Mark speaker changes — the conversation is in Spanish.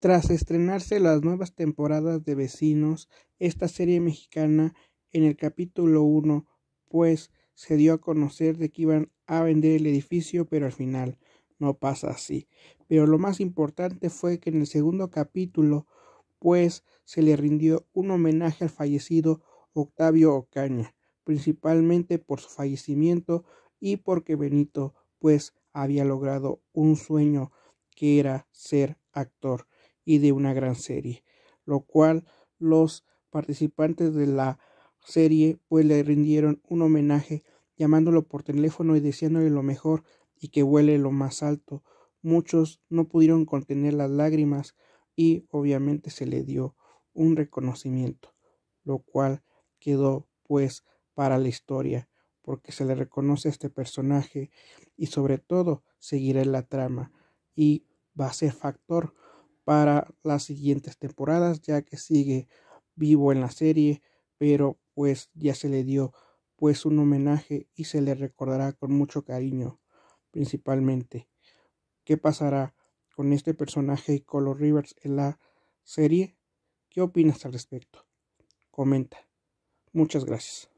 Speaker 1: Tras estrenarse las nuevas temporadas de Vecinos, esta serie mexicana en el capítulo 1, pues se dio a conocer de que iban a vender el edificio, pero al final no pasa así. Pero lo más importante fue que en el segundo capítulo, pues se le rindió un homenaje al fallecido Octavio Ocaña, principalmente por su fallecimiento y porque Benito, pues, había logrado un sueño que era ser actor y de una gran serie, lo cual los participantes de la serie pues le rindieron un homenaje llamándolo por teléfono y diciéndole lo mejor y que huele lo más alto. Muchos no pudieron contener las lágrimas y obviamente se le dio un reconocimiento, lo cual quedó pues para la historia, porque se le reconoce a este personaje y sobre todo seguirá en la trama y va a ser factor para las siguientes temporadas, ya que sigue vivo en la serie, pero pues ya se le dio pues un homenaje y se le recordará con mucho cariño, principalmente. ¿Qué pasará con este personaje Y Color Rivers en la serie? ¿Qué opinas al respecto? Comenta. Muchas gracias.